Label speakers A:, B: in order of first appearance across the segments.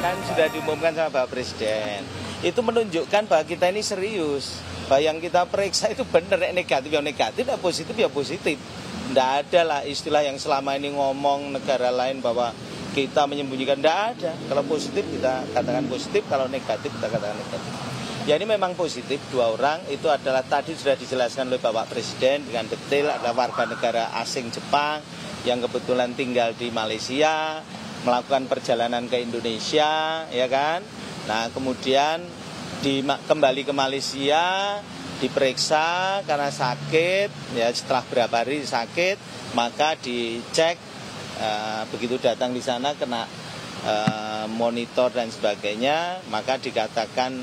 A: kan sudah diumumkan sama Pak Presiden. Itu menunjukkan bahwa kita ini serius. Bahwa yang kita periksa itu benar eh, negatif ya negatif, ya positif ya positif. Tidak ada lah istilah yang selama ini ngomong negara lain bahwa kita menyembunyikan. Tidak ada. Kalau positif kita katakan positif, kalau negatif kita katakan negatif. Ya ini memang positif dua orang itu adalah tadi sudah dijelaskan oleh Bapak Presiden dengan detail ada warga negara asing Jepang yang kebetulan tinggal di Malaysia melakukan perjalanan ke Indonesia ya kan nah kemudian di, kembali ke Malaysia diperiksa karena sakit ya setelah berapa hari sakit maka dicek e, begitu datang di sana kena e, monitor dan sebagainya maka dikatakan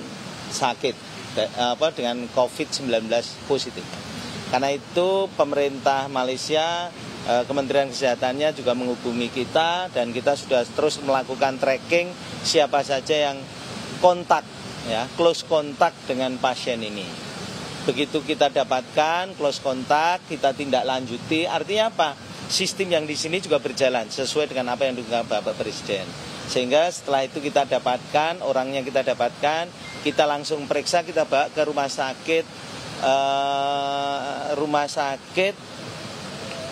A: sakit de, apa dengan COVID-19 positif. Karena itu pemerintah Malaysia Eh, Kementerian Kesehatannya juga menghubungi kita dan kita sudah terus melakukan tracking siapa saja yang kontak ya, close kontak dengan pasien ini. Begitu kita dapatkan close kontak, kita tindak lanjuti. Artinya apa? Sistem yang di sini juga berjalan sesuai dengan apa yang diungkap Bapak Presiden. Sehingga setelah itu kita dapatkan orangnya kita dapatkan, kita langsung periksa, kita bawa ke rumah sakit, eh, rumah sakit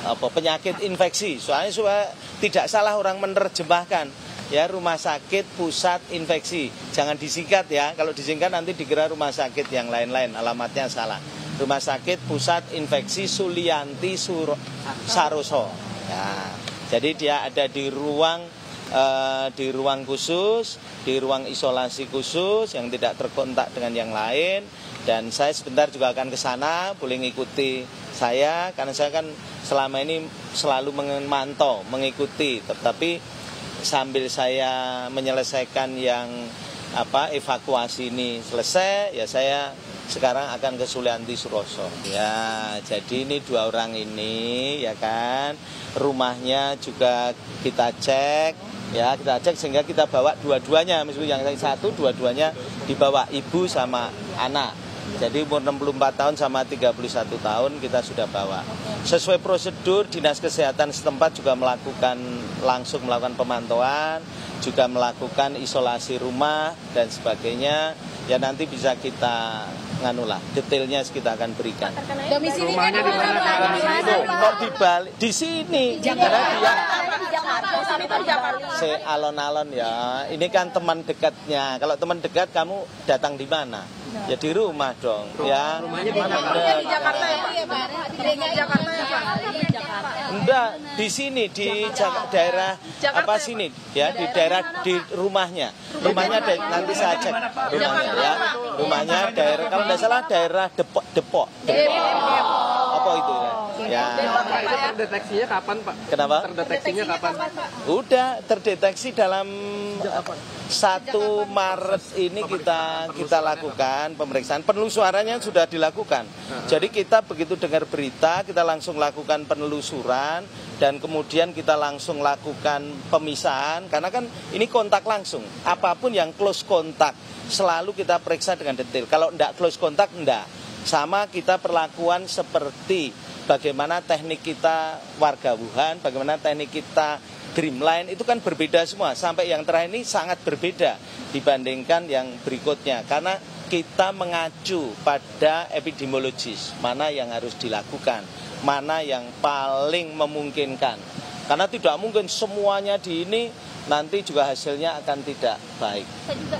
A: apa penyakit infeksi. Soalnya supaya tidak salah orang menerjemahkan ya rumah sakit pusat infeksi. Jangan disingkat ya. Kalau disingkat nanti dikira rumah sakit yang lain-lain alamatnya salah. Rumah Sakit Pusat Infeksi Sulianti Sur Saroso. Ya, jadi dia ada di ruang eh, di ruang khusus, di ruang isolasi khusus yang tidak terkontak dengan yang lain. Dan saya sebentar juga akan ke sana, boleh mengikuti saya, karena saya kan selama ini selalu memantau, mengikuti. Tetapi sambil saya menyelesaikan yang apa evakuasi ini selesai, ya saya sekarang akan ke Sulianti Suroso. Ya, jadi ini dua orang ini ya kan rumahnya juga kita cek ya kita cek sehingga kita bawa dua-duanya misalnya yang satu dua-duanya dibawa ibu sama anak jadi umur 64 tahun sama 31 tahun kita sudah bawa. Sesuai prosedur Dinas Kesehatan setempat juga melakukan langsung melakukan pemantauan, juga melakukan isolasi rumah dan sebagainya. Ya nanti bisa kita nganulah detailnya kita akan berikan. Kan Rumahnya di mana? Kok di Bali? Di sini. Karena dia Se alon-alon ya. Ini kan teman dekatnya. Kalau teman dekat kamu datang di mana? Ya di rumah dong, rumah, ya. Rumahnya di mana? Rumahnya di Jakarta ya, Pak. Di Jakarta ya, Pak. Enggak, di sini di Jakarta. daerah Jakarta, apa ya, sini ya di daerah di rumahnya. Rumahnya di, nanti saya cek rumahnya ya. Rumahnya daerah kalau tidak salah daerah Depok Depok. Depok. Depok. Apa itu? ya? Ya. Pak, itu terdeteksinya kapan, Pak? Kenapa? Terdeteksinya kapan? Udah terdeteksi dalam satu Maret ini kita kita lakukan pemeriksaan. Penelusurannya sudah dilakukan. Jadi kita begitu dengar berita, kita langsung lakukan penelusuran dan kemudian kita langsung lakukan pemisahan karena kan ini kontak langsung. Iya. Apapun yang close kontak selalu kita periksa dengan detail. Kalau tidak close kontak, tidak. Sama kita perlakuan seperti bagaimana teknik kita warga Wuhan, bagaimana teknik kita Dreamline itu kan berbeda semua. Sampai yang terakhir ini sangat berbeda dibandingkan yang berikutnya karena kita mengacu pada epidemiologis mana yang harus dilakukan, mana yang paling memungkinkan. Karena tidak mungkin semuanya di ini nanti juga hasilnya akan tidak baik.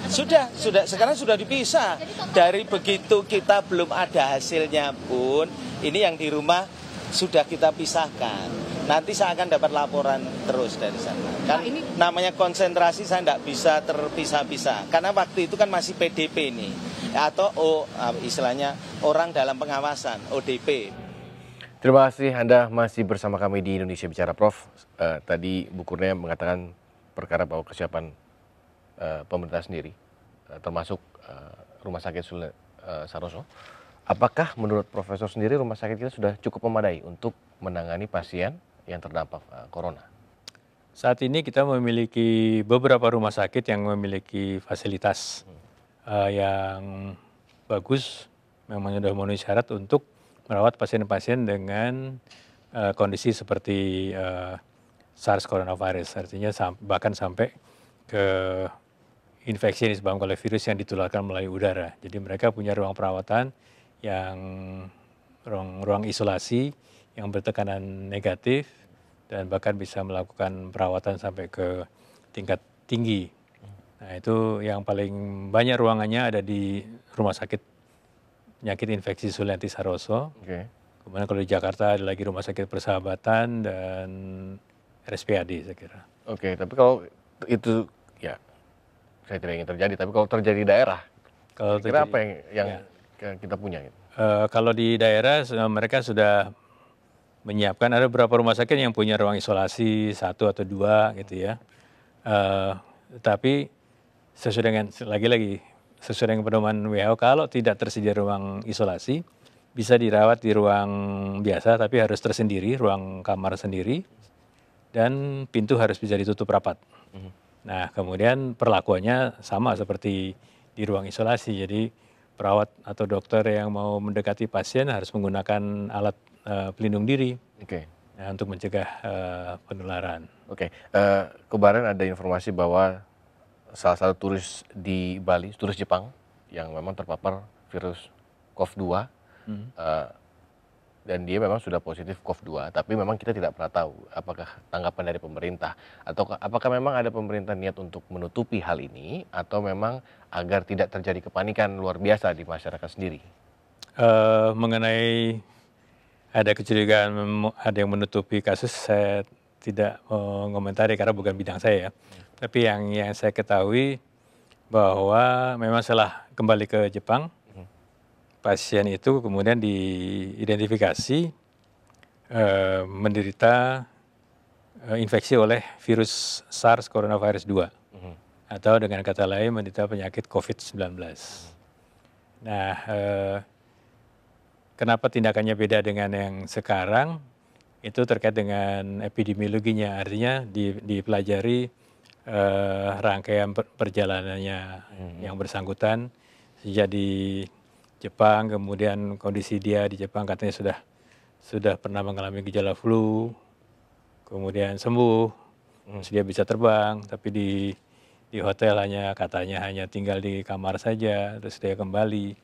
A: Sudah, sudah sekarang sudah dipisah. Dari begitu kita belum ada hasilnya pun, ini yang di rumah sudah kita pisahkan. Nanti saya akan dapat laporan terus dari sana. Kan ini... namanya konsentrasi saya tidak bisa terpisah-pisah. Karena waktu itu kan masih PDP nih atau oh, istilahnya orang dalam pengawasan ODP.
B: Terima kasih Anda masih bersama kami di Indonesia Bicara Prof. Uh, tadi Bukurnya Kurnia mengatakan perkara bahwa kesiapan eh, pemerintah sendiri eh, termasuk eh, rumah sakit uh, Saroso apakah menurut profesor sendiri rumah sakit kita sudah cukup memadai untuk menangani pasien yang terdampak corona
C: saat ini kita memiliki beberapa rumah sakit yang memiliki fasilitas uh, yang bagus memang sudah memenuhi syarat untuk merawat pasien-pasien dengan uh, kondisi seperti uh, SARS coronavirus. Artinya bahkan sampai ke infeksi yang disebabkan oleh virus yang ditularkan melalui udara. Jadi mereka punya ruang perawatan yang ruang-ruang isolasi yang bertekanan negatif dan bahkan bisa melakukan perawatan sampai ke tingkat tinggi. Nah itu yang paling banyak ruangannya ada di rumah sakit penyakit infeksi Sulianti Saroso. Okay. Kemudian kalau di Jakarta ada lagi rumah sakit persahabatan
B: dan rspad saya kira oke okay, tapi kalau itu ya saya tidak ingin terjadi tapi kalau terjadi di daerah
C: kalau terjadi, kira apa yang,
B: yang ya. kita punya gitu?
C: uh, kalau di daerah mereka sudah menyiapkan ada beberapa rumah sakit yang punya ruang isolasi satu atau dua gitu ya uh, tapi sesuai dengan lagi-lagi sesuai dengan pedoman WHO kalau tidak tersedia ruang isolasi bisa dirawat di ruang biasa tapi harus tersendiri ruang kamar sendiri dan pintu harus bisa ditutup rapat. Mhm. Nah, kemudian perlakuannya sama seperti di ruang isolasi. Jadi perawat atau dokter yang mau mendekati pasien harus menggunakan alat uh, pelindung diri. Okay.
B: Nah, untuk mencegah uh, penularan. Oke. Okay. Uh, eh, kemarin ada informasi bahwa salah satu turis di Bali, turis Jepang yang memang terpapar virus covid 2 mm -hmm. uh, dan dia memang sudah positif covid 2 tapi memang kita tidak pernah tahu apakah tanggapan dari pemerintah atau apakah memang ada pemerintah niat untuk menutupi hal ini atau memang agar tidak terjadi kepanikan luar biasa di masyarakat sendiri.
C: Uh, mengenai ada kecurigaan ada yang menutupi kasus, saya tidak mengomentari karena bukan bidang saya ya. Tapi yang yang saya ketahui bahwa memang salah kembali ke Jepang pasien itu kemudian diidentifikasi e, menderita e, infeksi oleh virus SARS coronavirus 2 mm. atau dengan kata lain menderita penyakit COVID-19. Mhm. Nah, e, kenapa tindakannya beda dengan yang sekarang? Itu terkait dengan epidemiologinya, artinya dipelajari rangkaian perjalanannya mm yang bersangkutan jadi Jepang, kemudian kondisi dia di Jepang katanya sudah sudah pernah mengalami gejala flu, kemudian sembuh, hmm, dia bisa terbang, tapi di di hotel hanya katanya hanya tinggal di kamar saja, terus dia kembali.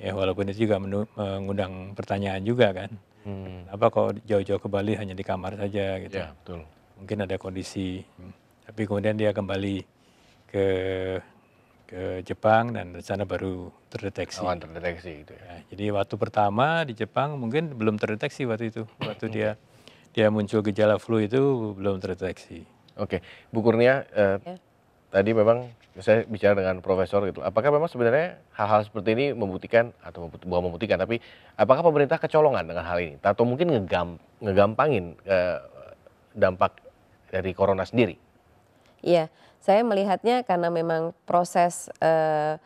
C: Ya walaupun itu juga mengundang pertanyaan juga kan. Hmm. Apa kok jauh-jauh ke Bali hanya di kamar saja gitu. Ya, betul. Mungkin ada kondisi. Hmm. Tapi kemudian dia kembali ke ke Jepang dan di sana baru terdeteksi. Awan oh,
B: terdeteksi gitu ya. ya.
C: Jadi waktu pertama di Jepang mungkin belum terdeteksi waktu itu. Waktu dia
B: dia muncul gejala flu itu belum terdeteksi. Oke, Bu Kurnia eh, ya. tadi memang saya bicara dengan profesor gitu. Apakah memang sebenarnya hal-hal seperti ini membuktikan atau bukan membuktikan tapi apakah pemerintah kecolongan dengan hal ini atau mungkin ngegam, ngegampangin eh, dampak dari corona sendiri?
D: Iya saya melihatnya karena memang proses eh,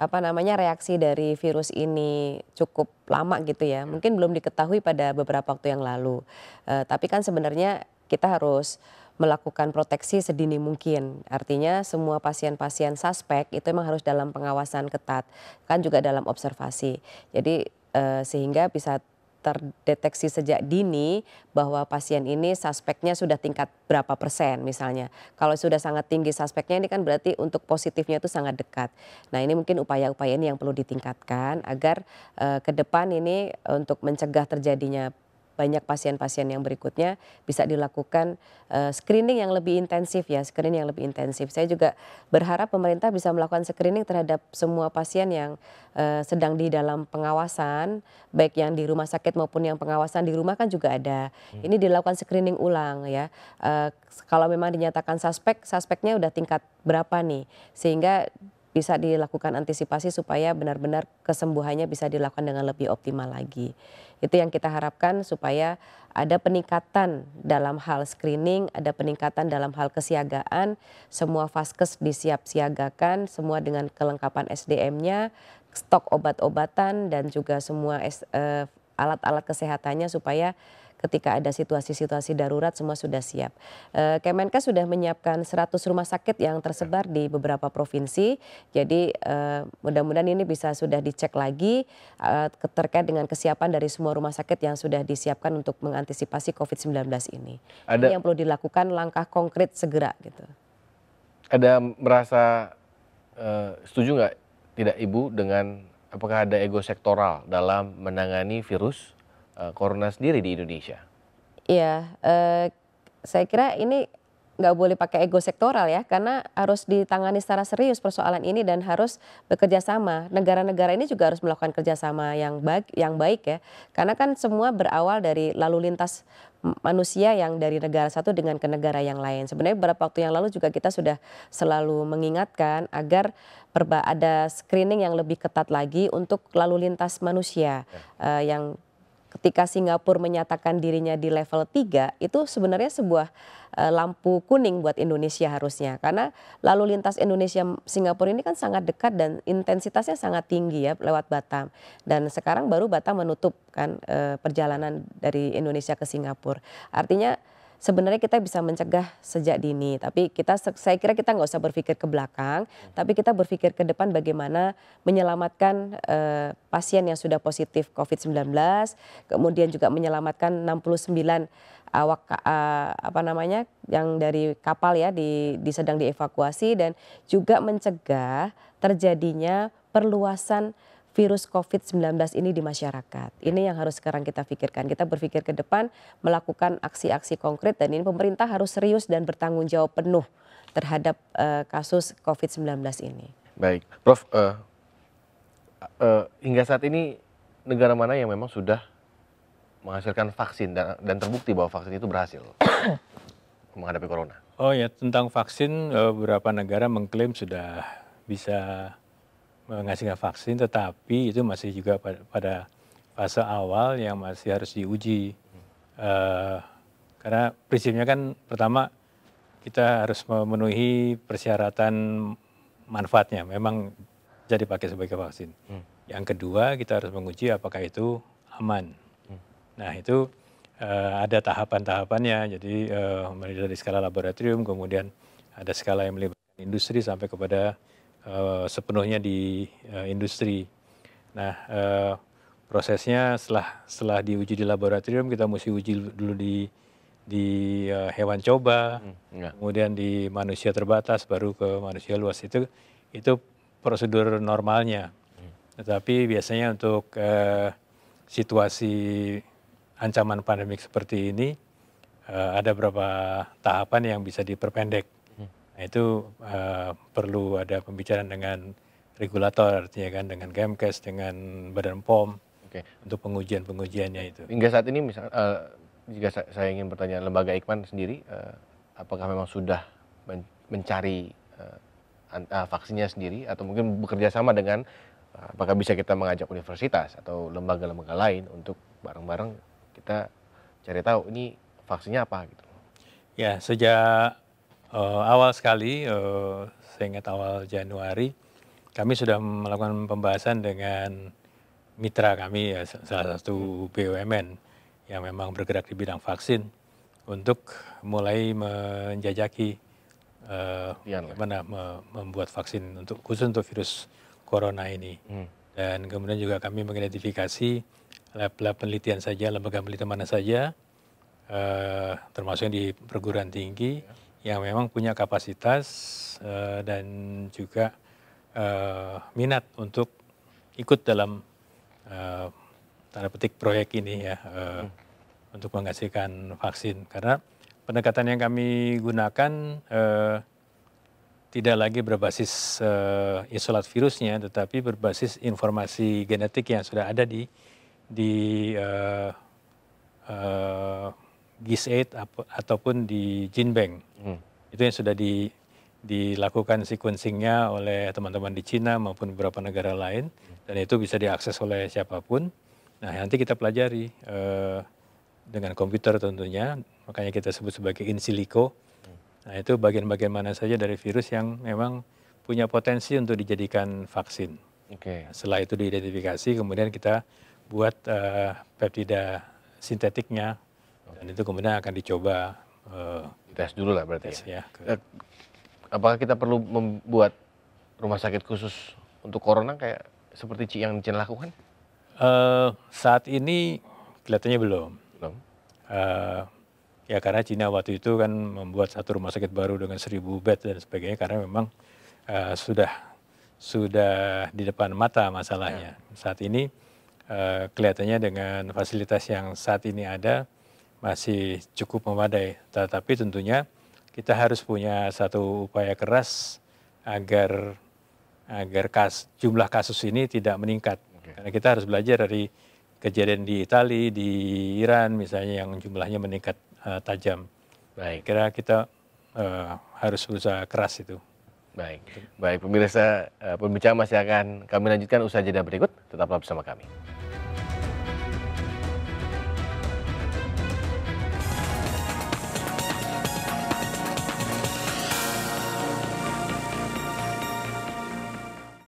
D: apa namanya reaksi dari virus ini cukup lama gitu ya. Mungkin belum diketahui pada beberapa waktu yang lalu. Eh, tapi kan sebenarnya kita harus melakukan proteksi sedini mungkin. Artinya semua pasien-pasien suspek itu memang harus dalam pengawasan ketat, kan juga dalam observasi. Jadi eh, sehingga bisa terdeteksi sejak dini bahwa pasien ini suspeknya sudah tingkat berapa persen misalnya. Kalau sudah sangat tinggi suspeknya ini kan berarti untuk positifnya itu sangat dekat. Nah ini mungkin upaya-upaya ini yang perlu ditingkatkan agar uh, ke depan ini untuk mencegah terjadinya banyak pasien-pasien yang berikutnya bisa dilakukan uh, screening yang lebih intensif ya, screening yang lebih intensif. Saya juga berharap pemerintah bisa melakukan screening terhadap semua pasien yang uh, sedang di dalam pengawasan, baik yang di rumah sakit maupun yang pengawasan di rumah kan juga ada. Hmm. Ini dilakukan screening ulang ya. Uh, kalau memang dinyatakan suspek, suspeknya udah tingkat berapa nih, sehingga bisa dilakukan antisipasi supaya benar-benar kesembuhannya bisa dilakukan dengan lebih optimal lagi. Itu yang kita harapkan supaya ada peningkatan dalam hal screening, ada peningkatan dalam hal kesiagaan, semua vaskes disiap siagakan, semua dengan kelengkapan SDM-nya, stok obat-obatan dan juga semua eh, alat-alat kesehatannya supaya ketika ada situasi-situasi darurat semua sudah siap. E, Kemenkes sudah menyiapkan 100 rumah sakit yang tersebar di beberapa provinsi. Jadi eh, mudah-mudahan ini bisa sudah dicek lagi eh, terkait dengan kesiapan dari semua rumah sakit yang sudah disiapkan untuk mengantisipasi COVID-19 ini. Ada ini yang perlu dilakukan langkah konkret segera gitu.
B: Ada merasa uh, setuju nggak tidak ibu dengan apakah ada ego sektoral dalam menangani virus? uh, corona sendiri di Indonesia?
D: Iya, uh, saya kira ini nggak boleh pakai ego sektoral ya, karena harus ditangani secara serius persoalan ini dan harus bekerja sama. Negara-negara ini juga harus melakukan kerjasama yang baik, yang baik ya, karena kan semua berawal dari lalu lintas manusia yang dari negara satu dengan ke negara yang lain. Sebenarnya beberapa waktu yang lalu juga kita sudah selalu mengingatkan agar ada screening yang lebih ketat lagi untuk lalu lintas manusia ya. uh, yang ketika Singapura menyatakan dirinya di level 3 itu sebenarnya sebuah eh, lampu kuning buat Indonesia harusnya karena lalu lintas Indonesia Singapura ini kan sangat dekat dan intensitasnya sangat tinggi ya lewat Batam dan sekarang baru Batam menutup kan eh, perjalanan dari Indonesia ke Singapura artinya sebenarnya kita bisa mencegah sejak dini. Tapi kita saya kira kita nggak usah berpikir ke belakang, tapi kita berpikir ke depan bagaimana menyelamatkan uh, pasien yang sudah positif COVID-19, kemudian juga menyelamatkan 69 awak uh, apa namanya yang dari kapal ya di, di sedang dievakuasi dan juga mencegah terjadinya perluasan virus COVID-19 ini di masyarakat. Ini yang harus sekarang kita pikirkan. Kita berpikir ke depan melakukan aksi-aksi konkret dan ini pemerintah harus serius dan bertanggung jawab penuh terhadap uh, kasus COVID-19 ini.
B: Baik, Prof. Uh, uh, hingga saat ini negara mana yang memang sudah menghasilkan vaksin dan, dan terbukti bahwa vaksin itu berhasil menghadapi corona?
C: Oh ya, tentang vaksin beberapa negara mengklaim sudah bisa menghasilkan vaksin, tetapi itu masih juga pada, fase awal yang masih harus diuji. Uh, karena prinsipnya kan pertama kita harus memenuhi persyaratan manfaatnya. Memang jadi pakai sebagai vaksin. Hmm. Yang kedua kita harus menguji apakah itu aman. Hmm. Nah itu uh, ada tahapan-tahapannya. Jadi uh, dari skala laboratorium, kemudian ada skala yang melibatkan industri sampai kepada Eh, sepenuhnya di uh, industri. Nah, uh, prosesnya setelah setelah diuji di laboratorium kita mesti uji dulu di di uh, hewan coba, hmm, iya. kemudian di manusia terbatas baru ke manusia luas itu itu prosedur normalnya. Hmm. Tetapi biasanya untuk uh, situasi ancaman pandemik seperti ini uh, ada beberapa tahapan yang bisa diperpendek. Nah, itu uh, perlu ada pembicaraan dengan regulator, artinya kan dengan Kemkes, dengan Badan
B: POM Oke. untuk pengujian-pengujiannya itu. Hingga saat ini, misal, uh, jika saya ingin bertanya lembaga Ikman sendiri, uh, apakah memang sudah men mencari uh, vaksinnya sendiri atau mungkin bekerja sama dengan uh, apakah bisa kita mengajak universitas atau lembaga-lembaga lain untuk bareng-bareng kita cari tahu ini vaksinnya apa gitu.
C: Ya, sejak uh, awal sekali, uh, saya ingat awal Januari, kami sudah melakukan pembahasan dengan mitra kami, ya, salah satu BUMN yang memang bergerak di bidang vaksin untuk mulai menjajaki uh, eh, iya, mana me membuat vaksin untuk khusus untuk virus corona ini. Hmm. Dan kemudian juga kami mengidentifikasi lab-lab penelitian saja, lembaga penelitian mana saja, uh, termasuk di perguruan tinggi. Iya yang memang punya kapasitas uh, dan juga uh, minat untuk ikut dalam uh, tanda petik proyek ini ya uh, hmm. untuk menghasilkan vaksin karena pendekatan yang kami gunakan uh, tidak lagi berbasis uh, isolat virusnya tetapi berbasis informasi genetik yang sudah ada di di uh, uh, GIS8 ataupun di GeneBank. Hmm. Itu yang sudah di, dilakukan sequencingnya oleh teman-teman di Cina maupun beberapa negara lain dan itu bisa diakses oleh siapapun. Nah nanti kita pelajari uh, dengan komputer tentunya, makanya kita sebut sebagai in silico. Nah itu bagian-bagian mana saja dari virus yang memang punya potensi untuk dijadikan vaksin. Okay. Setelah itu diidentifikasi, kemudian kita buat uh, peptida sintetiknya dan itu kemudian akan dicoba uh, eh, tes dulu lah berarti tes, ya. ya ke...
B: Eh, apakah kita perlu membuat rumah sakit khusus untuk corona kayak seperti yang Cina lakukan?
C: Uh, saat ini kelihatannya belum. Belum. Uh, ya karena Cina waktu itu kan membuat satu rumah sakit baru dengan seribu bed dan sebagainya karena memang uh, sudah sudah di depan mata masalahnya. Ya. Saat ini uh, kelihatannya dengan fasilitas yang saat ini ada masih cukup memadai. Tetapi tentunya kita harus punya satu upaya keras agar agar kas, jumlah kasus ini tidak meningkat. Okay. Karena kita harus belajar dari kejadian di Italia, di Iran misalnya yang jumlahnya meningkat uh,
B: tajam. Baik. Kira kita uh, harus berusaha keras itu. Baik, baik pemirsa, uh, pembicaraan masih akan kami lanjutkan usaha jeda berikut. Tetaplah bersama kami.